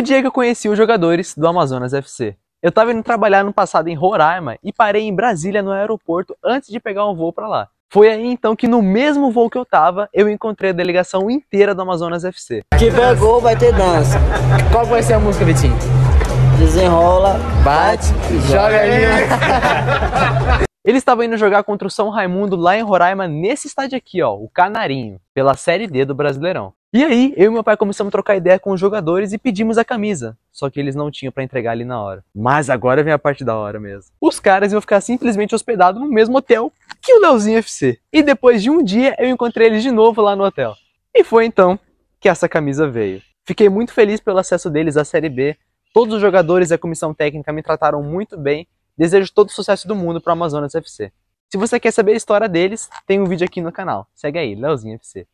o dia que eu conheci os jogadores do Amazonas FC. Eu estava indo trabalhar no passado em Roraima e parei em Brasília no aeroporto antes de pegar um voo para lá. Foi aí então que no mesmo voo que eu tava, eu encontrei a delegação inteira do Amazonas FC. Que pegou, vai ter dança. Qual vai ser a música, Vitinho? Desenrola, bate, bate joga aí. Ele estava indo jogar contra o São Raimundo lá em Roraima, nesse estádio aqui, ó, o Canarinho, pela Série D do Brasileirão. E aí, eu e meu pai começamos a trocar ideia com os jogadores e pedimos a camisa. Só que eles não tinham para entregar ali na hora. Mas agora vem a parte da hora mesmo. Os caras iam ficar simplesmente hospedados no mesmo hotel que o Leozinho FC. E depois de um dia, eu encontrei eles de novo lá no hotel. E foi então que essa camisa veio. Fiquei muito feliz pelo acesso deles à Série B. Todos os jogadores e a comissão técnica me trataram muito bem Desejo todo o sucesso do mundo para o Amazonas FC. Se você quer saber a história deles, tem um vídeo aqui no canal. Segue aí, Leozinho FC.